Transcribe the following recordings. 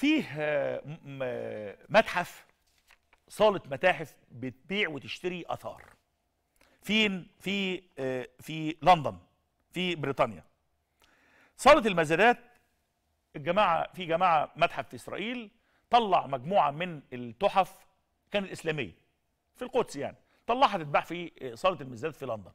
فيه آه، متحف صاله متاحف بتبيع وتشتري اثار فين في آه، في لندن في بريطانيا صاله المزادات الجماعه في جماعه متحف في اسرائيل طلع مجموعه من التحف كانت اسلاميه في القدس يعني طلعها تتباع في آه، صاله المزادات في لندن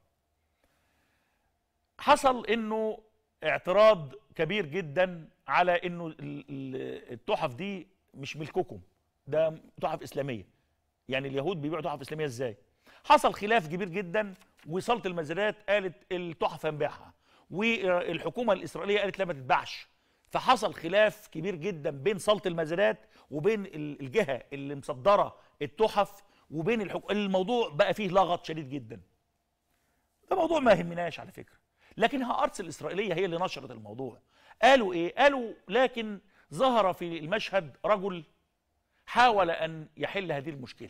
حصل انه اعتراض كبير جدا على انه التحف دي مش ملككم ده تحف اسلاميه يعني اليهود بيبيعوا تحف اسلاميه ازاي حصل خلاف كبير جدا وصلت المزارات قالت التحف هنبيعها والحكومه الاسرائيليه قالت لا ما تتباعش فحصل خلاف كبير جدا بين صاله المزارات وبين الجهه اللي مصدره التحف وبين الحكومه الموضوع بقى فيه لغط شديد جدا ده موضوع ما يهمناش على فكره لكنها هارتس الاسرائيليه هي اللي نشرت الموضوع قالوا ايه قالوا لكن ظهر في المشهد رجل حاول ان يحل هذه المشكله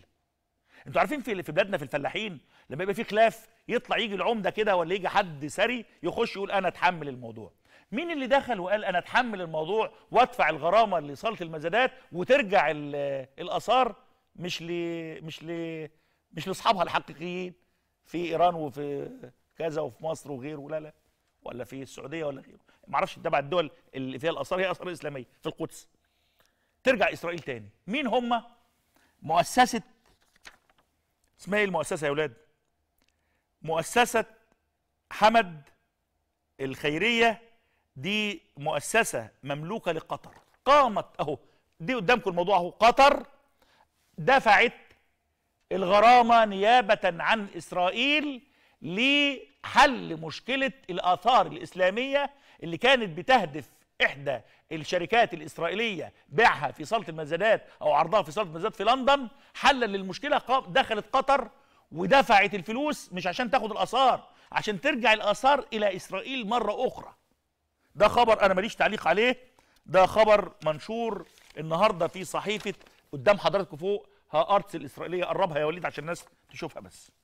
انتوا عارفين في في بلادنا في الفلاحين لما يبقى في خلاف يطلع يجي العمده كده ولا يجي حد سري يخش يقول انا اتحمل الموضوع مين اللي دخل وقال انا اتحمل الموضوع وادفع الغرامه صالت المزادات وترجع الاثار مش ل مش ل مش لاصحابها الحقيقيين في ايران وفي كذا وفي مصر وغيره لا لا ولا في السعوديه ولا غيره ما اعرفش تبع الدول اللي فيها الاثار هي اثار اسلاميه في القدس ترجع اسرائيل تاني مين هم مؤسسه اسمها ايه المؤسسه يا اولاد مؤسسه حمد الخيريه دي مؤسسه مملوكه لقطر قامت اهو دي قدامكم الموضوع اهو قطر دفعت الغرامه نيابه عن اسرائيل لحل مشكلة الآثار الإسلامية اللي كانت بتهدف إحدى الشركات الإسرائيلية بيعها في صالة المزادات أو عرضها في صالة المزادات في لندن حلا للمشكلة دخلت قطر ودفعت الفلوس مش عشان تاخد الآثار عشان ترجع الآثار إلى إسرائيل مرة أخرى ده خبر أنا ماليش تعليق عليه ده خبر منشور النهاردة في صحيفة قدام حضراتكم فوق ها أرتس الإسرائيلية قربها يا وليد عشان الناس تشوفها بس